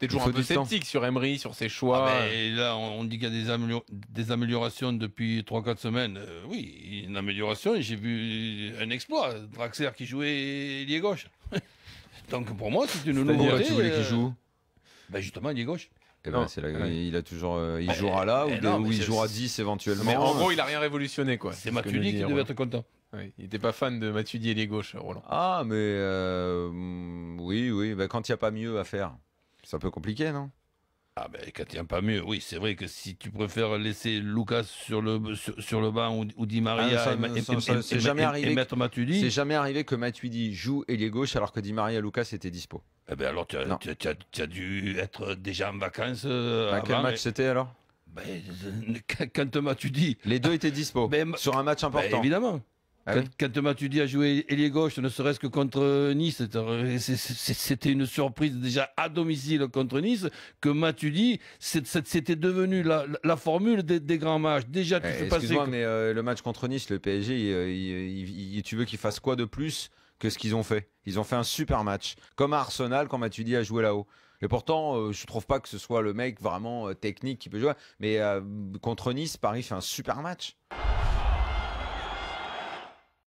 T'es toujours un peu sceptique sur Emery, sur ses ah choix. Ah là, on, dit qu'il y a des, des améliorations depuis 3-4 semaines. Euh, oui, une amélioration. J'ai vu un exploit. Draxler qui jouait lié gauche. Donc pour moi, c'est une nouveauté. Tu voulais qu'il euh, joue ben, Justement, lié gauche. Eh ben, la... Ah il a toujours, euh, il ben, jouera là ou, eh il jouera 10 éventuellement. Mais en gros, il a rien révolutionné quoi. C'est Mathieu qui devait être content. il n'était pas fan de Mathieu et les gauche. Roland. Ah, mais oui, oui, quand il n'y a pas mieux à faire. C'est un peu compliqué, non ah ben quand il pas mieux, oui c'est vrai que si tu préfères laisser Lucas sur le sur, le banc ou, Di Maria et, jamais mettre Matuidi. C'est jamais arrivé que Matuidi joue ailier gauche alors que Di Maria Lucas étaient dispo. Eh ben alors tu as, dû être déjà en vacances. Euh, bah, quel match c'était alors ben, euh, Quand Matuidi. Les deux étaient dispo ben, sur un match ben, important. évidemment. Ah quand, quand a joué à ailier gauche, ne serait-ce que contre Nice, c'était une surprise déjà à domicile contre Nice, que Matuidi, c'était devenu la, formule des, grands matchs. Déjà, tu eh, moi mais euh, le match contre Nice, le PSG, euh, tu veux qu'il fasse quoi de plus que ce qu'ils ont fait Ils ont fait un super match, comme à Arsenal quand Matuidi a joué là-haut. Et pourtant, Je euh, je trouve pas que ce soit le mec vraiment technique qui peut jouer. Mais contre Nice, Paris fait un super match.